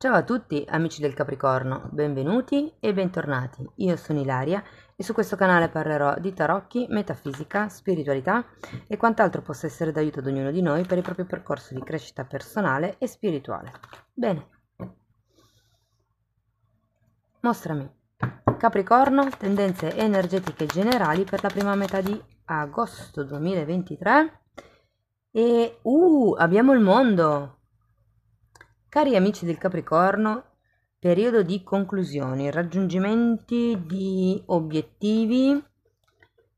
Ciao a tutti amici del Capricorno, benvenuti e bentornati. Io sono Ilaria e su questo canale parlerò di tarocchi, metafisica, spiritualità e quant'altro possa essere d'aiuto ad ognuno di noi per il proprio percorso di crescita personale e spirituale. Bene. Mostrami. Capricorno, tendenze energetiche generali per la prima metà di agosto 2023. E uh, abbiamo il mondo, Cari amici del Capricorno, periodo di conclusioni, raggiungimenti di obiettivi,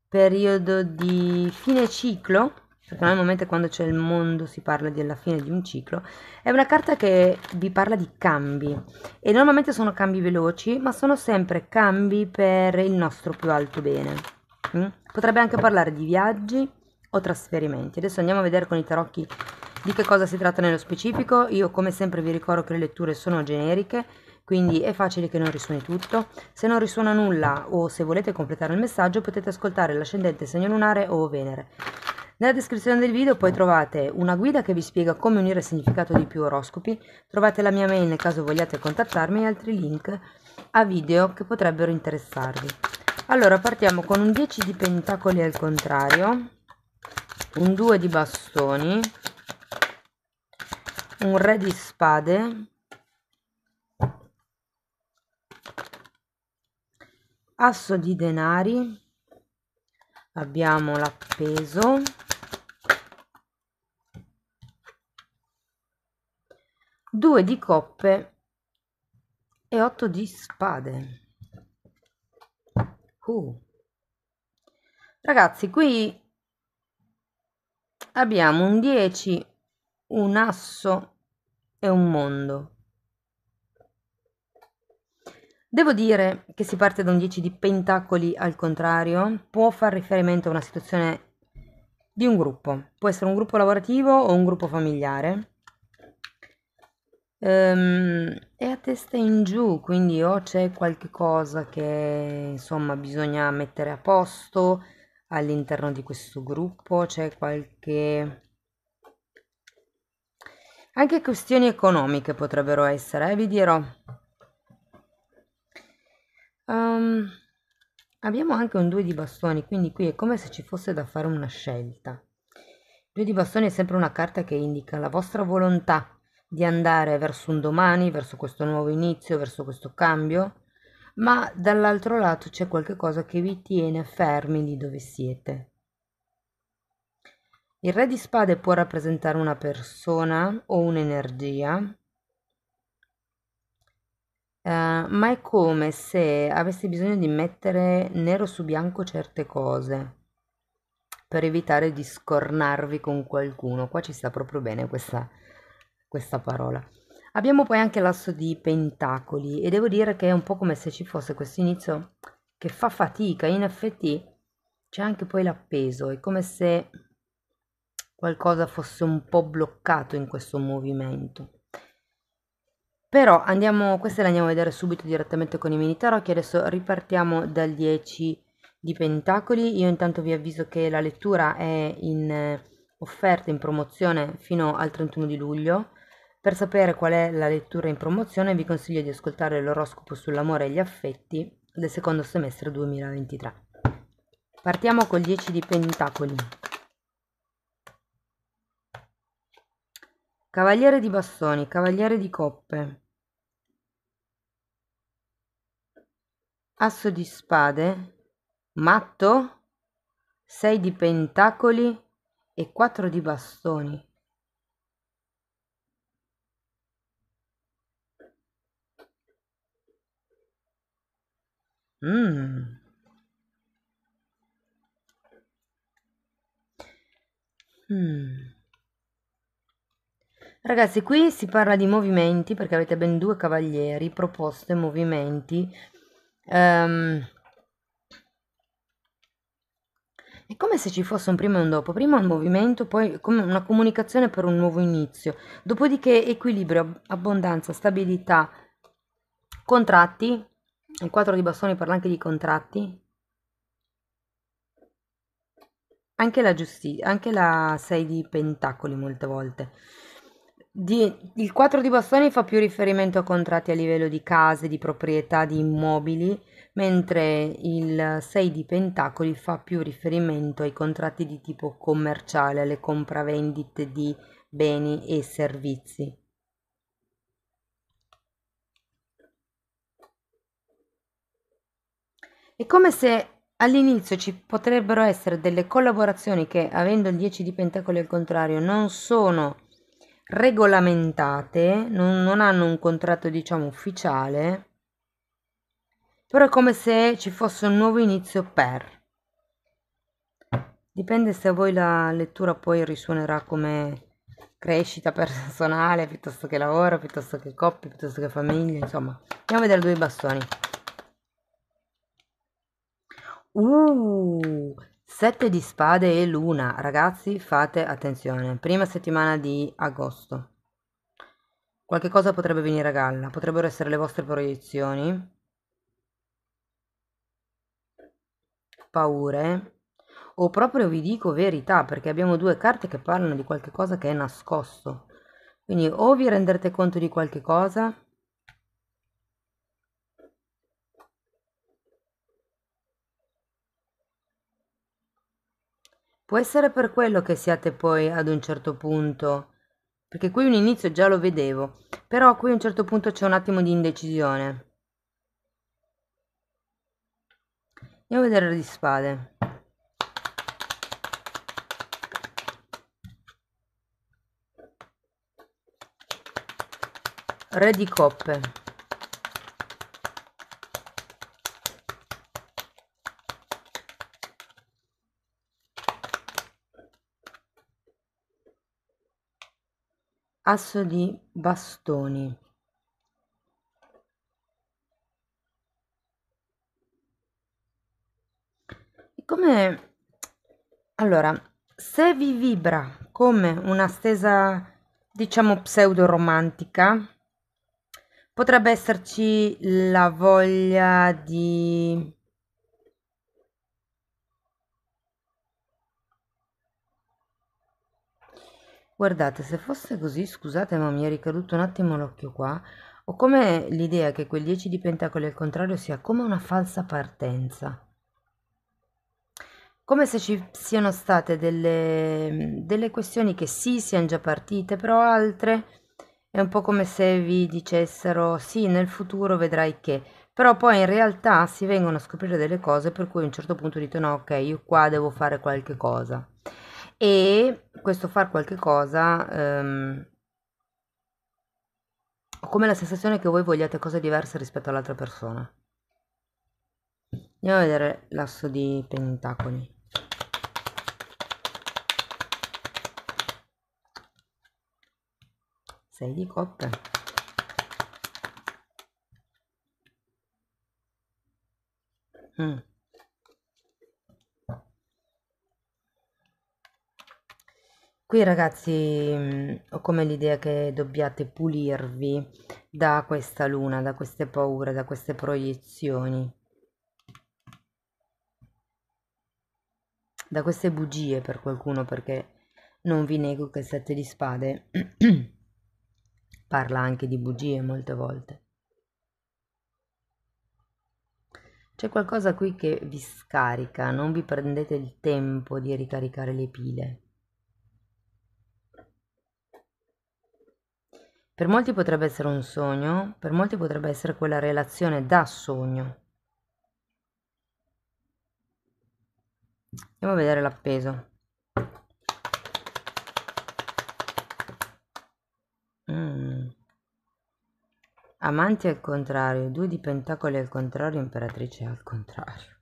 periodo di fine ciclo, perché normalmente quando c'è il mondo si parla della fine di un ciclo, è una carta che vi parla di cambi e normalmente sono cambi veloci, ma sono sempre cambi per il nostro più alto bene. Mm? Potrebbe anche eh. parlare di viaggi o trasferimenti. Adesso andiamo a vedere con i tarocchi di che cosa si tratta nello specifico? Io come sempre vi ricordo che le letture sono generiche, quindi è facile che non risuoni tutto. Se non risuona nulla o se volete completare il messaggio potete ascoltare l'ascendente segno lunare o Venere. Nella descrizione del video poi trovate una guida che vi spiega come unire il significato di più oroscopi, trovate la mia mail nel caso vogliate contattarmi e altri link a video che potrebbero interessarvi. Allora partiamo con un 10 di pentacoli al contrario, un 2 di bastoni, un re di spade asso di denari abbiamo l'appeso due di coppe e otto di spade uh. ragazzi qui abbiamo un 10 un asso e un mondo. Devo dire che si parte da un 10 di pentacoli al contrario, può far riferimento a una situazione di un gruppo, può essere un gruppo lavorativo o un gruppo familiare. Ehm, è a testa in giù, quindi o c'è qualche cosa che insomma bisogna mettere a posto all'interno di questo gruppo, c'è qualche anche questioni economiche potrebbero essere, eh, vi dirò. Um, abbiamo anche un 2 di bastoni, quindi qui è come se ci fosse da fare una scelta. 2 di bastoni è sempre una carta che indica la vostra volontà di andare verso un domani, verso questo nuovo inizio, verso questo cambio, ma dall'altro lato c'è qualcosa che vi tiene fermi di dove siete. Il re di spade può rappresentare una persona o un'energia, eh, ma è come se avessi bisogno di mettere nero su bianco certe cose per evitare di scornarvi con qualcuno. Qua ci sta proprio bene questa, questa parola. Abbiamo poi anche l'asso di pentacoli e devo dire che è un po' come se ci fosse questo inizio che fa fatica, in effetti c'è anche poi l'appeso, è come se qualcosa fosse un po' bloccato in questo movimento. Però andiamo, queste le andiamo a vedere subito direttamente con i mini tarocchi, adesso ripartiamo dal 10 di pentacoli, io intanto vi avviso che la lettura è in eh, offerta, in promozione fino al 31 di luglio, per sapere qual è la lettura in promozione vi consiglio di ascoltare l'oroscopo sull'amore e gli affetti del secondo semestre 2023. Partiamo col 10 di pentacoli. Cavaliere di bastoni, cavaliere di coppe. Asso di spade, matto, 6 di pentacoli e 4 di bastoni. Mm. Mm. Ragazzi, qui si parla di movimenti perché avete ben due cavalieri, proposte, movimenti. Um, è come se ci fosse un prima e un dopo, prima un movimento, poi una comunicazione per un nuovo inizio, dopodiché equilibrio, abbondanza, stabilità, contratti, il 4 di bastoni parla anche di contratti, anche la giustizia, anche la 6 di pentacoli molte volte di- il 4 di Bastoni fa più riferimento a contratti a livello di case, di proprietà, di immobili, mentre il 6 di Pentacoli fa più riferimento ai contratti di tipo commerciale, alle compravendite di beni e servizi. È come se all'inizio ci potrebbero essere delle collaborazioni che, avendo il 10 di Pentacoli al contrario, non sono regolamentate, non, non hanno un contratto diciamo ufficiale, però è come se ci fosse un nuovo inizio per. Dipende se a voi la lettura poi risuonerà come crescita personale, piuttosto che lavoro, piuttosto che coppia, piuttosto che famiglia, insomma. Andiamo a vedere due bastoni. Uh, Sette di spade e luna, ragazzi, fate attenzione. Prima settimana di agosto. Qualche cosa potrebbe venire a galla, potrebbero essere le vostre proiezioni, paure, o proprio vi dico verità, perché abbiamo due carte che parlano di qualche cosa che è nascosto. Quindi o vi renderete conto di qualche cosa Può essere per quello che siate poi ad un certo punto, perché qui un inizio già lo vedevo, però qui a un certo punto c'è un attimo di indecisione. Andiamo a vedere di spade. Re di coppe. Asso di bastoni come allora, se vi vibra come una stesa, diciamo, pseudo-romantica, potrebbe esserci la voglia di Guardate, se fosse così, scusate ma mi è ricaduto un attimo l'occhio qua, ho come l'idea che quel 10 di pentacoli al contrario sia come una falsa partenza. Come se ci siano state delle, delle questioni che sì, siano già partite, però altre è un po' come se vi dicessero sì, nel futuro vedrai che, però poi in realtà si vengono a scoprire delle cose per cui a un certo punto dite no, ok, io qua devo fare qualche cosa e questo far qualche cosa ehm, ho come la sensazione che voi vogliate cose diverse rispetto all'altra persona andiamo a vedere l'asso di pentacoli sei di coppe mm. Qui ragazzi ho come l'idea che dobbiate pulirvi da questa luna, da queste paure, da queste proiezioni, da queste bugie per qualcuno perché non vi nego che il sette di spade parla anche di bugie molte volte. C'è qualcosa qui che vi scarica, non vi prendete il tempo di ricaricare le pile. Per molti potrebbe essere un sogno, per molti potrebbe essere quella relazione da sogno. Andiamo a vedere l'appeso. Mm. Amanti al contrario, due di pentacoli al contrario, imperatrice al contrario.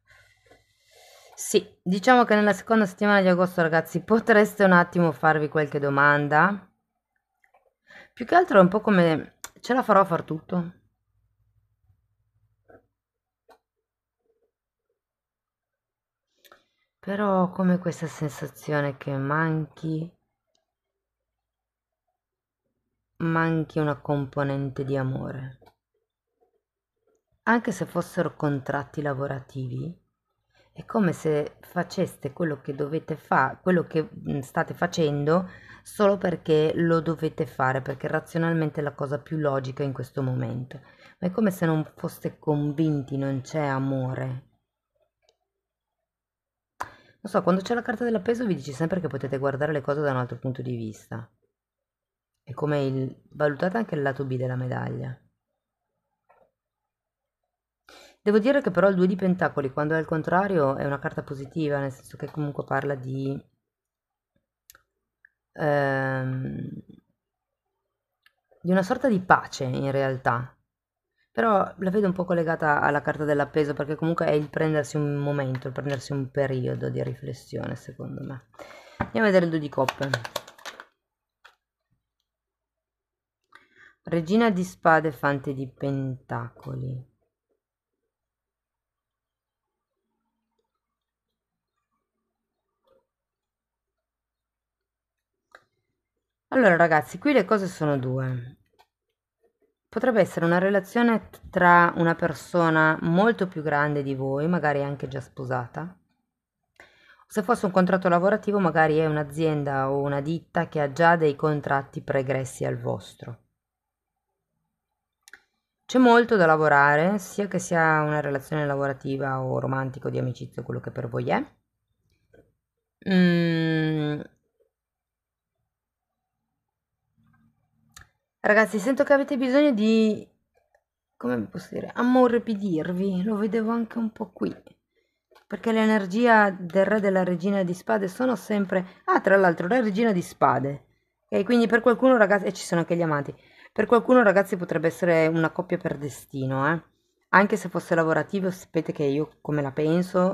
Sì, diciamo che nella seconda settimana di agosto, ragazzi, potreste un attimo farvi qualche domanda più che altro è un po' come ce la farò a far tutto. Però come questa sensazione che manchi manchi una componente di amore. Anche se fossero contratti lavorativi, è come se faceste quello che dovete fare, quello che mm, state facendo solo perché lo dovete fare, perché razionalmente è la cosa più logica in questo momento. Ma è come se non foste convinti, non c'è amore. Non so, quando c'è la carta dell'appeso vi dici sempre che potete guardare le cose da un altro punto di vista. È come il... valutate anche il lato B della medaglia. Devo dire che però il 2 di Pentacoli, quando è al contrario, è una carta positiva, nel senso che comunque parla di ehm, di una sorta di pace in realtà, però la vedo un po' collegata alla carta dell'appeso perché comunque è il prendersi un momento, il prendersi un periodo di riflessione secondo me. Andiamo a vedere il due di coppe. Regina di spade, fante di pentacoli. Allora ragazzi, qui le cose sono due. Potrebbe essere una relazione tra una persona molto più grande di voi, magari anche già sposata, se fosse un contratto lavorativo, magari è un'azienda o una ditta che ha già dei contratti pregressi al vostro. C'è molto da lavorare, sia che sia una relazione lavorativa o romantico di amicizia, quello che per voi è. Mm, Ragazzi, sento che avete bisogno di... Come posso dire? Ammorbidirvi. Lo vedevo anche un po' qui. Perché l'energia del re e della regina di spade sono sempre... Ah, tra l'altro, la regina di spade. Ok, quindi per qualcuno, ragazzi... E eh, ci sono anche gli amanti. Per qualcuno, ragazzi, potrebbe essere una coppia per destino, eh. Anche se fosse lavorativo, sapete che io come la penso...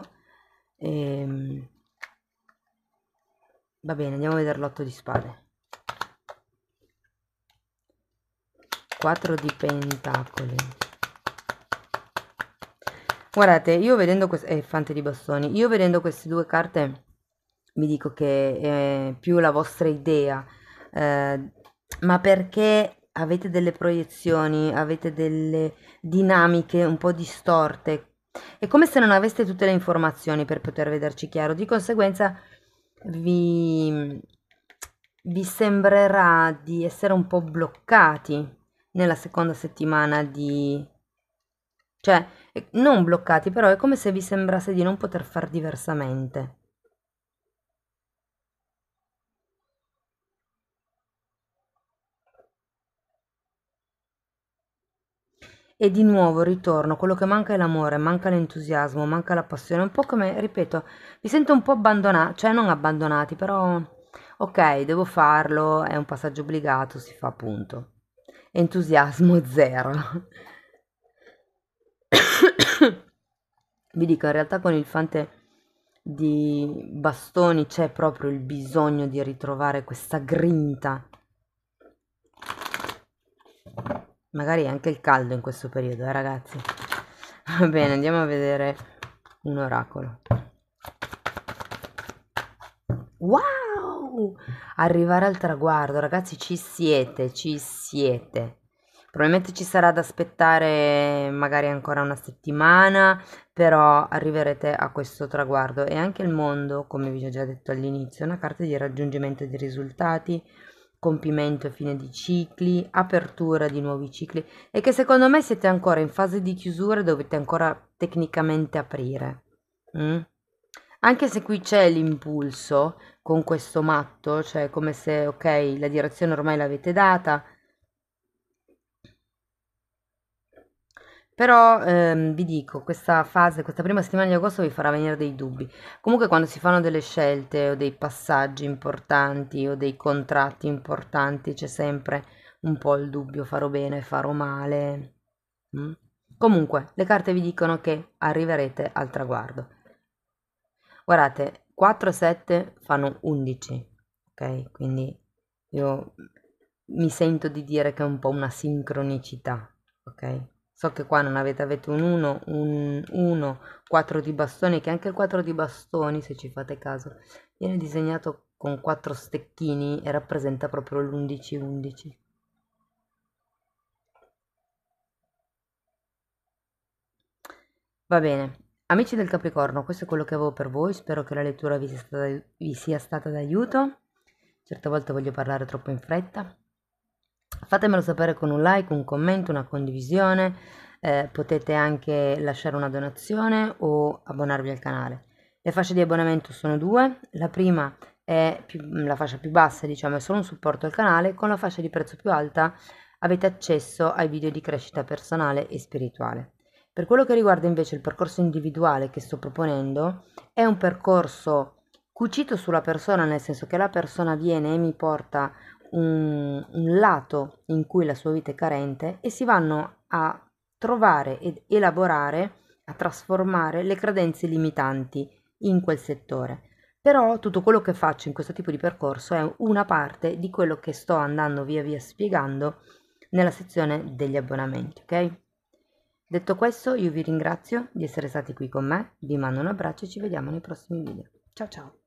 Ehm... Va bene, andiamo a vedere l'otto di spade. 4 di pentacoli. Guardate, io vedendo queste... Eh, fante di bastoni. Io vedendo queste due carte mi dico che è più la vostra idea, eh, ma perché avete delle proiezioni, avete delle dinamiche un po' distorte. È come se non aveste tutte le informazioni per poter vederci chiaro. Di conseguenza vi, vi sembrerà di essere un po' bloccati nella seconda settimana di... cioè, non bloccati, però è come se vi sembrasse di non poter far diversamente. E di nuovo ritorno, quello che manca è l'amore, manca l'entusiasmo, manca la passione, un po' come, ripeto, mi sento un po' abbandonata, cioè non abbandonati, però ok, devo farlo, è un passaggio obbligato, si fa appunto entusiasmo zero. Vi dico, in realtà con il fante di bastoni c'è proprio il bisogno di ritrovare questa grinta. Magari anche il caldo in questo periodo, eh ragazzi. Va bene, andiamo a vedere un oracolo. Wow! Uh, arrivare al traguardo. Ragazzi, ci siete, ci siete. Probabilmente ci sarà da aspettare magari ancora una settimana, però arriverete a questo traguardo. E anche il mondo, come vi ho già detto all'inizio, è una carta di raggiungimento di risultati, compimento e fine di cicli, apertura di nuovi cicli e che secondo me siete ancora in fase di chiusura dovete ancora tecnicamente aprire. Mm? anche se qui c'è l'impulso con questo matto, cioè come se, ok, la direzione ormai l'avete data, Però ehm, vi dico, questa fase, questa prima settimana di agosto vi farà venire dei dubbi. Comunque quando si fanno delle scelte o dei passaggi importanti o dei contratti importanti c'è sempre un po' il dubbio farò bene, farò male. Mm? Comunque le carte vi dicono che arriverete al traguardo. Guardate, 4 e 7 fanno 11, ok? Quindi io mi sento di dire che è un po' una sincronicità, ok? So che qua non avete, avete un 1, un 1, 4 di bastoni, che anche il 4 di bastoni, se ci fate caso, viene disegnato con 4 stecchini e rappresenta proprio l'11-11. Va bene, Amici del Capricorno, questo è quello che avevo per voi, spero che la lettura vi sia, stata, vi sia stata, d'aiuto. Certe volte voglio parlare troppo in fretta. Fatemelo sapere con un like, un commento, una condivisione, eh, potete anche lasciare una donazione o abbonarvi al canale. Le fasce di abbonamento sono due, la prima è più, la fascia più bassa, diciamo, è solo un supporto al canale, con la fascia di prezzo più alta avete accesso ai video di crescita personale e spirituale. Per quello che riguarda invece il percorso individuale che sto proponendo, è un percorso cucito sulla persona, nel senso che la persona viene e mi porta un, un lato in cui la sua vita è carente e si vanno a trovare ed elaborare, a trasformare le credenze limitanti in quel settore. Però tutto quello che faccio in questo tipo di percorso è una parte di quello che sto andando via via spiegando nella sezione degli abbonamenti, ok? Detto questo io vi ringrazio di essere stati qui con me, vi mando un abbraccio e ci vediamo nei prossimi video. Ciao ciao!